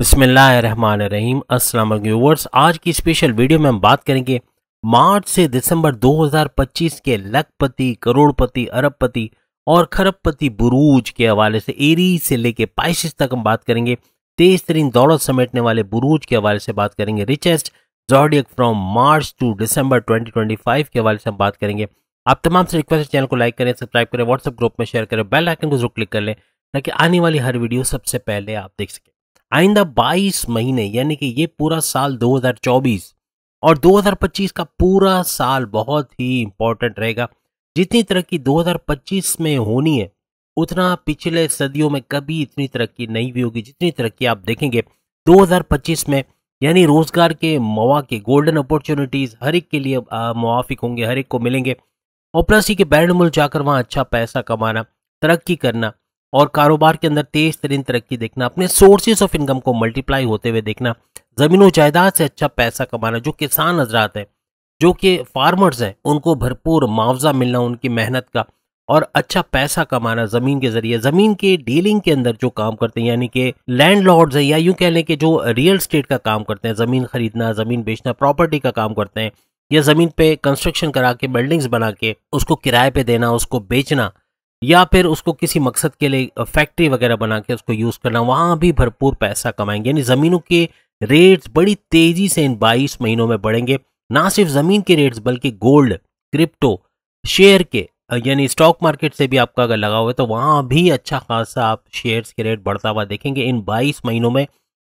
बसमीम अस्सलाम आज की स्पेशल वीडियो में हम बात करेंगे मार्च से दिसंबर 2025 के लखपति करोड़पति अरबपति और खरबपति बुरूज के हवाले से एरी से लेके पाइसिस तक हम बात करेंगे तेज तरीन दौलत समेटने वाले बुरूज के हवाले से बात करेंगे richest zodiac from March to December 2025 के हवाले से हम बात करेंगे आप तमाम से रिक्वेस्ट चैनल को लाइक करें सब्सक्राइब करें व्हाट्सअप ग्रुप में शेयर करें बेल आइकन को जरूर क्लिक कर लें ताकि आने वाली हर वीडियो सबसे पहले आप देख सकें आइंदा 22 महीने यानी कि ये पूरा साल 2024 और 2025 का पूरा साल बहुत ही इम्पोर्टेंट रहेगा जितनी तरक्की 2025 में होनी है उतना पिछले सदियों में कभी इतनी तरक्की नहीं हुई होगी जितनी तरक्की आप देखेंगे 2025 में यानी रोज़गार के मौाक़े गोल्डन अपॉर्चुनिटीज़ हर एक के लिए मुआफिक होंगे हर एक को मिलेंगे और प्लस ही के बैरमुल जाकर वहाँ अच्छा पैसा कमाना तरक्की करना और कारोबार के अंदर तेज तरीन तरक्की देखना अपने सोर्सेज ऑफ इनकम को मल्टीप्लाई होते हुए देखना ज़मीनों जायदाद से अच्छा पैसा कमाना जो किसान हजरात हैं जो कि फार्मर्स हैं उनको भरपूर मुआवजा मिलना उनकी मेहनत का और अच्छा पैसा कमाना ज़मीन के ज़रिए ज़मीन के डीलिंग के अंदर जो काम करते हैं यानी कि लैंड लॉर्ड्स हैं या यूँ कह लें कि जो रियल स्टेट का काम करते हैं ज़मीन खरीदना ज़मीन बेचना प्रॉपर्टी का काम करते हैं या ज़मीन पे कंस्ट्रक्शन करा के बिल्डिंग्स बना के उसको किराए पे देना उसको बेचना या फिर उसको किसी मकसद के लिए फैक्ट्री वगैरह बना के उसको यूज़ करना वहाँ भी भरपूर पैसा कमाएंगे यानी ज़मीनों के रेट्स बड़ी तेज़ी से इन 22 महीनों में बढ़ेंगे ना सिर्फ ज़मीन के रेट्स बल्कि गोल्ड क्रिप्टो शेयर के यानी स्टॉक मार्केट से भी आपका अगर लगा हुआ है तो वहाँ भी अच्छा खासा आप शेयर्स के रेट बढ़ता हुआ देखेंगे इन 22 महीनों में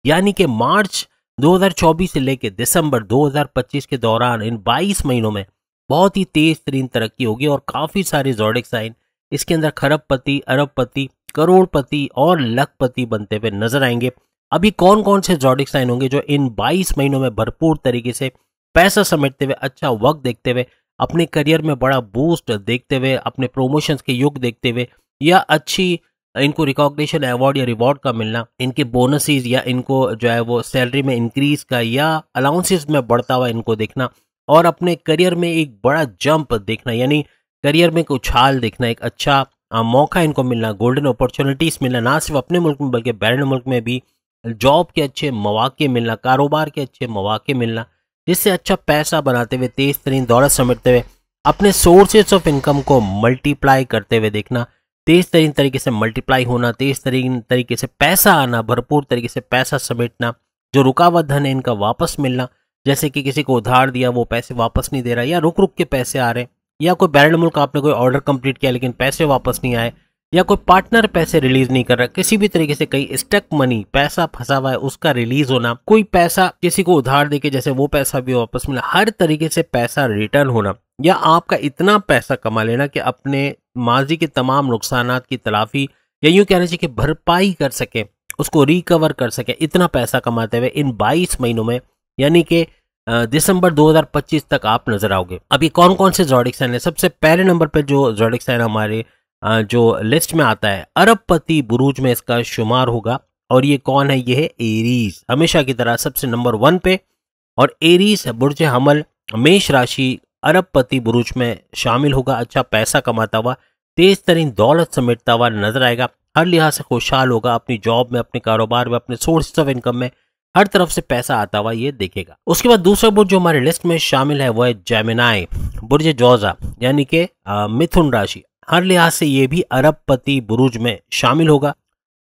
यानी कि मार्च 2024 से लेकर दिसंबर 2025 के दौरान इन 22 महीनों में बहुत ही तेज तरीन तरक्की होगी और काफ़ी सारे जॉडिक साइन इसके अंदर खरबपति अरबपति करोड़पति और लखपति बनते हुए नजर आएंगे अभी कौन कौन से जॉडिक साइन होंगे जो इन 22 महीनों में भरपूर तरीके से पैसा समेटते हुए अच्छा वक्त देखते हुए अपने करियर में बड़ा बूस्ट देखते हुए अपने प्रोमोशंस के युग देखते हुए या अच्छी इनको रिकॉग्निशन अवार्ड या रिवॉर्ड का मिलना इनके बोनसेस या इनको जो है वो सैलरी में इंक्रीज का या अलाउंसेस में बढ़ता हुआ इनको देखना और अपने करियर में एक बड़ा जंप देखना यानी करियर में एक उछाल देखना एक अच्छा मौका इनको मिलना गोल्डन अपॉर्चुनिटीज़ मिलना ना सिर्फ अपने मुल्क में बल्कि बैरन मुल्क में भी जॉब के अच्छे मौाक़े मिलना कारोबार के अच्छे मौाक़े मिलना जिससे अच्छा पैसा बनाते हुए तेज़ तरीन दौलत समेटते हुए अपने सोर्सेज ऑफ इनकम को मल्टीप्लाई करते हुए देखना तेज़ तरीन तरीके से मल्टीप्लाई होना तेज़ तरीन तरीके से पैसा आना भरपूर तरीके से पैसा समेटना जो रुकावट धन है इनका वापस मिलना जैसे कि किसी को उधार दिया वो पैसे वापस नहीं दे रहा या रुक रुक के पैसे आ रहे हैं या कोई बैरल मुल्क आपने कोई ऑर्डर कंप्लीट किया लेकिन पैसे वापस नहीं आए या कोई पार्टनर पैसे रिलीज नहीं कर रहा किसी भी तरीके से कहीं स्टक मनी पैसा फंसा हुआ है उसका रिलीज होना कोई पैसा किसी को उधार देके जैसे वो पैसा भी वापस मिला हर तरीके से पैसा रिटर्न होना या आपका इतना पैसा कमा लेना कि अपने माजी के तमाम नुकसान की तलाफी या यूं कहना चाहिए कि भरपाई कर सके उसको रिकवर कर सके इतना पैसा कमाते हुए इन बाईस महीनों में यानी कि दिसंबर 2025 तक आप नजर आओगे अभी कौन कौन से जॉडिक साइन है सबसे पहले नंबर पर जो जॉडिक साइन हमारे जो लिस्ट में आता है अरबपति बुरूज में इसका शुमार होगा और ये कौन है ये है एरीज हमेशा की तरह सबसे नंबर वन पे और एरीज बुर्ज हमल मेष राशि अरबपति बुरुज में शामिल होगा अच्छा पैसा कमाता हुआ तेज तरीन दौलत समेटता हुआ नजर आएगा हर लिहाज से खुशहाल होगा अपनी जॉब में अपने कारोबार में अपने सोर्स ऑफ इनकम में हर तरफ से पैसा आता हुआ ये देखेगा उसके बाद दूसरा बुर्ज जो हमारे लिस्ट में शामिल है वो है जैमिनाई बुर्ज जोजा यानी के मिथुन राशि हर लिहाज से ये भी अरबपति बुरुज में शामिल होगा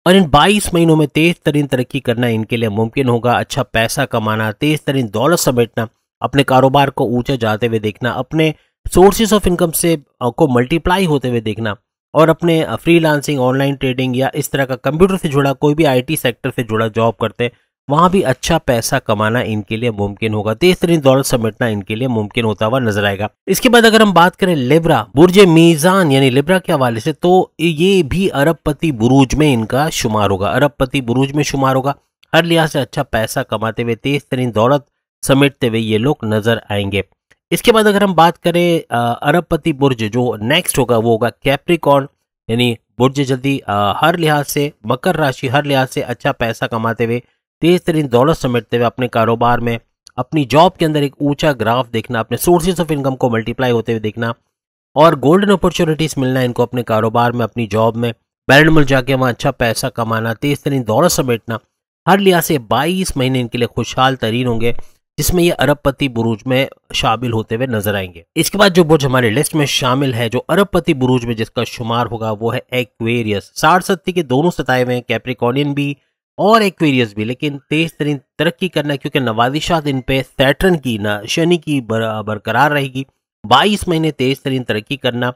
और इन 22 महीनों में तेज तरीन तरक्की करना इनके लिए मुमकिन होगा अच्छा पैसा कमाना तेज तरीन दौलत समेटना अपने कारोबार को ऊंचा जाते हुए देखना अपने सोर्सेज ऑफ इनकम से को मल्टीप्लाई होते हुए देखना और अपने फ्रीलांसिंग ऑनलाइन ट्रेडिंग या इस तरह का कंप्यूटर से जुड़ा कोई भी आईटी सेक्टर से जुड़ा जॉब करते वहाँ भी अच्छा पैसा कमाना इनके लिए मुमकिन होगा तरीन दौलत समेटना इनके लिए मुमकिन होता हुआ नजर आएगा इसके बाद अगर हम बात करें लिब्रा बुर्ज मीजान यानी लिब्रा के हवाले से तो ये भी अरबपति बुरूज में इनका शुमार होगा अरबपति बुरूज में शुमार होगा हर लिहाज से अच्छा पैसा कमाते हुए तेज तरीन दौलत समेटते हुए ये लोग नजर आएंगे इसके बाद अगर हम बात करें अरबपति बुर्ज जो नेक्स्ट होगा वो होगा कैप्रिकॉन यानी बुर्ज जल्दी हर लिहाज से मकर राशि हर लिहाज से अच्छा पैसा कमाते हुए तेज तरीन दौलत समेटते हुए अपने कारोबार में अपनी जॉब के अंदर एक ऊंचा ग्राफ देखना अपने सोर्सेज ऑफ इनकम को मल्टीप्लाई होते हुए देखना और गोल्डन अपॉर्चुनिटीज़ मिलना इनको अपने कारोबार में अपनी जॉब में बैरड जाके वहाँ अच्छा पैसा कमाना तेज तरीन दौलत समेटना हर लिहाज से बाईस महीने इनके लिए खुशहाल तरीन होंगे जिसमें ये अरबपति बुरूज में शामिल होते हुए नजर आएंगे इसके बाद जो बुर्ज हमारे लिस्ट में शामिल है जो अरबपति बुरूज में जिसका शुमार होगा वो है एक्वेरियस साठ सत्ती के दोनों सताए हुए हैं कैप्रिकॉनियन भी और एक्वेरियस भी लेकिन तेज तरीन तरक्की करना क्योंकि नवाजिशात दिन पे सैटर्न की ना शनि की बर, बरकरार रहेगी बाईस महीने तेज तरीन तरक्की करना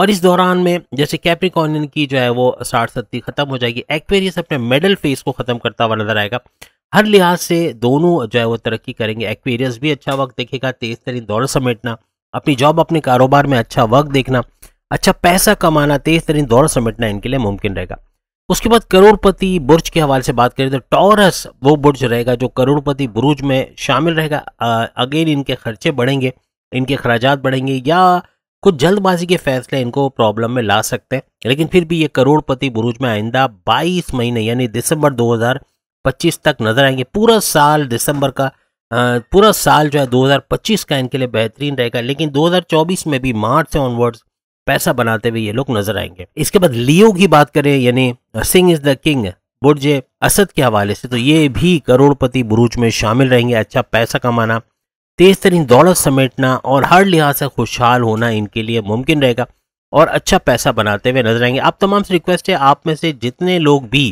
और इस दौरान में जैसे कैप्रिकॉनियन की जो है वो साठ सत्ती ख़त्म हो जाएगी एक्वेरियस अपने मेडल फेस को ख़त्म करता हुआ नजर आएगा हर लिहाज से दोनों जो है वो तरक्की करेंगे एक्वेरियस भी अच्छा वक्त देखेगा तेज तरीन दौड़ समेटना अपनी जॉब अपने कारोबार में अच्छा वक्त देखना अच्छा पैसा कमाना तेज तरीन दौड़ समेटना इनके लिए मुमकिन रहेगा उसके बाद करोड़पति बुर्ज के हवाले से बात करें तो टॉरस वो बुर्ज रहेगा जो करोड़पति बुरुज में शामिल रहेगा अगेन इनके खर्चे बढ़ेंगे इनके अखराज बढ़ेंगे या कुछ जल्दबाजी के फैसले इनको प्रॉब्लम में ला सकते हैं लेकिन फिर भी ये करोड़पति बुरुज में आइंदा 22 महीने यानी दिसंबर 2025 तक नजर आएंगे पूरा साल दिसंबर का पूरा साल जो है 2025 का इनके लिए बेहतरीन रहेगा लेकिन 2024 में भी मार्च से ऑनवर्ड्स पैसा बनाते हुए ये लोग नजर आएंगे इसके बाद लियो की बात करें यानी सिंह इज द किंग बुर्ज असद के हवाले से तो ये भी करोड़पति बुरूज में शामिल रहेंगे अच्छा पैसा कमाना तेज तरीन दौलत समेटना और हर लिहाज से खुशहाल होना इनके लिए मुमकिन रहेगा और अच्छा पैसा बनाते हुए नजर आएंगे आप तमाम से रिक्वेस्ट है आप में से जितने लोग भी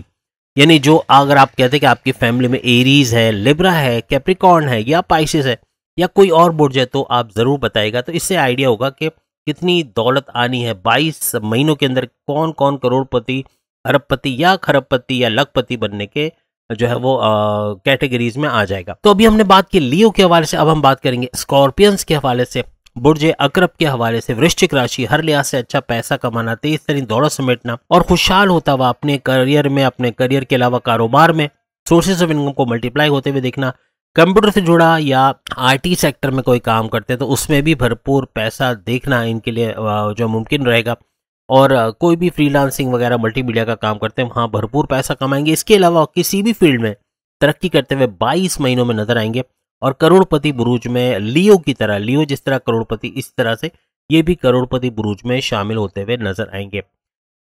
यानी जो अगर आप कहते हैं कि आपकी फैमिली में एरीज है लिब्रा है कैप्रिकॉर्न है या पाइसिस है या कोई और बुर्ज है तो आप ज़रूर बताएगा तो इससे आइडिया होगा कि कितनी दौलत आनी है बाईस महीनों के अंदर कौन कौन करोड़पति अरबपति या खरबपति या लखपति बनने के जो है वो कैटेगरीज में आ जाएगा तो अभी हमने बात की लियो के हवाले से अब हम बात करेंगे स्कॉर्पियंस के हवाले से बुर्जे अकरब के हवाले से वृश्चिक राशि हर लिहाज से अच्छा पैसा कमाना तेज तरीन दौड़ समेटना और खुशहाल होता हुआ अपने करियर में अपने करियर के अलावा कारोबार में सोर्सेज ऑफ इनकम को मल्टीप्लाई होते हुए देखना कंप्यूटर से जुड़ा या आईटी सेक्टर में कोई काम करते हैं तो उसमें भी भरपूर पैसा देखना इनके लिए जो मुमकिन रहेगा और कोई भी फ्रीलांसिंग वगैरह मल्टीमीडिया का काम करते हैं वहाँ भरपूर पैसा कमाएंगे इसके अलावा किसी भी फील्ड में तरक्की करते हुए 22 महीनों में नजर आएंगे और करोड़पति बुरूज में लियो की तरह लियो जिस तरह करोड़पति इस तरह से ये भी करोड़पति बुरूज में शामिल होते हुए नजर आएंगे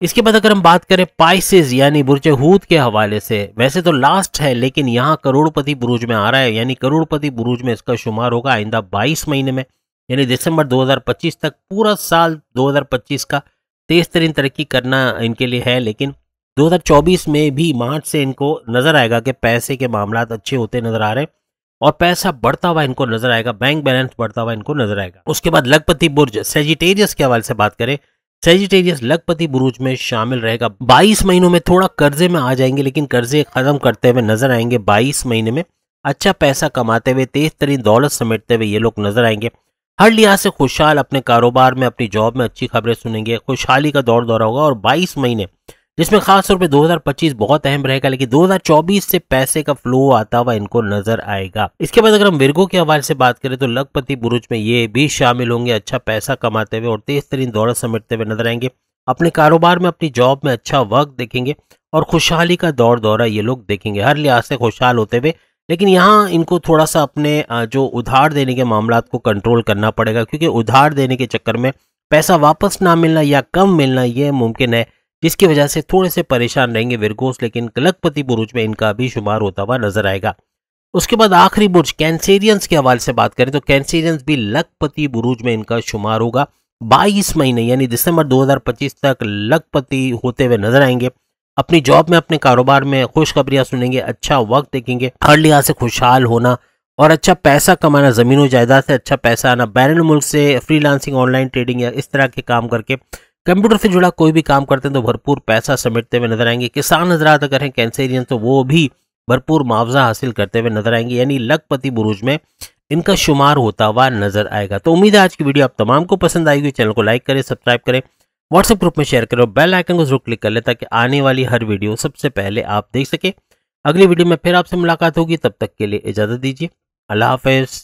इसके बाद अगर हम बात करें पाइसेज यानी बुर्ज हूद के हवाले से वैसे तो लास्ट है लेकिन यहाँ करोड़पति बुरुज में आ रहा है यानी करोड़पति बुरुज में इसका शुमार होगा आइंदा 22 महीने में यानी दिसंबर 2025 तक पूरा साल 2025 का तेज तरीन तरक्की करना इनके लिए है लेकिन 2024 में भी मार्च से इनको नज़र आएगा कि पैसे के मामला अच्छे होते नज़र आ रहे हैं और पैसा बढ़ता हुआ इनको नज़र आएगा बैंक बैलेंस बढ़ता हुआ इनको नज़र आएगा उसके बाद लगपति बुर्ज सेजिटेरियस के हवाले से बात करें सेजिटेरियस लखपति बुरुज में शामिल रहेगा 22 महीनों में थोड़ा कर्जे में आ जाएंगे लेकिन कर्जे खत्म करते हुए नजर आएंगे 22 महीने में अच्छा पैसा कमाते हुए तेज तरीन दौलत समेटते हुए ये लोग नजर आएंगे हर लिहाज से खुशहाल अपने कारोबार में अपनी जॉब में अच्छी खबरें सुनेंगे खुशहाली का दौर दौरा होगा और 22 महीने जिसमें खास तौर पे 2025 बहुत अहम रहेगा लेकिन 2024 से पैसे का फ्लो आता हुआ इनको नजर आएगा इसके बाद अगर हम वर्गो के हवाले से बात करें तो लखपति बुरुज में ये भी शामिल होंगे अच्छा पैसा कमाते हुए और तेज तरीन दौरा समेटते हुए नजर आएंगे अपने कारोबार में अपनी जॉब में अच्छा वक्त देखेंगे और खुशहाली का दौर दौरा ये लोग देखेंगे हर लिहाज से खुशहाल होते हुए लेकिन यहाँ इनको थोड़ा सा अपने जो उधार देने के मामला को कंट्रोल करना पड़ेगा क्योंकि उधार देने के चक्कर में पैसा वापस ना मिलना या कम मिलना ये मुमकिन है जिसकी वजह से थोड़े से परेशान रहेंगे विरगोस लेकिन कलकपति बुरुज में इनका भी शुमार होता हुआ नजर आएगा उसके बाद आखिरी बुर्ज कैंसेरियंस के हवाले से बात करें तो कैंसेरियंस भी लखपति बुरुज में इनका शुमार होगा 22 महीने यानी दिसंबर 2025 तक लखपति होते हुए नजर आएंगे अपनी जॉब में अपने कारोबार में खुशखबरियां सुनेंगे अच्छा वक्त देखेंगे हर लिहाज से खुशहाल होना और अच्छा पैसा कमाना ज़मीनों जायदाद से अच्छा पैसा आना बैरन मुल्क से फ्रीलांसिंग ऑनलाइन ट्रेडिंग या इस तरह के काम करके कंप्यूटर से जुड़ा कोई भी काम करते हैं तो भरपूर पैसा समेटते हुए नजर आएंगे किसान हजरात अगर हैं कैंसेरियन तो वो भी भरपूर मुआवजा हासिल करते हुए नजर आएंगे यानी लखपति बुरुज में इनका शुमार होता हुआ नजर आएगा तो उम्मीद है आज की वीडियो आप तमाम को पसंद आएगी चैनल को लाइक करें सब्सक्राइब करें व्हाट्सएप ग्रुप में शेयर और बेल आइकन को जरूर क्लिक कर लें ताकि आने वाली हर वीडियो सबसे पहले आप देख सकें अगली वीडियो में फिर आपसे मुलाकात होगी तब तक के लिए इजाज़त दीजिए अल्लाह हाफिज़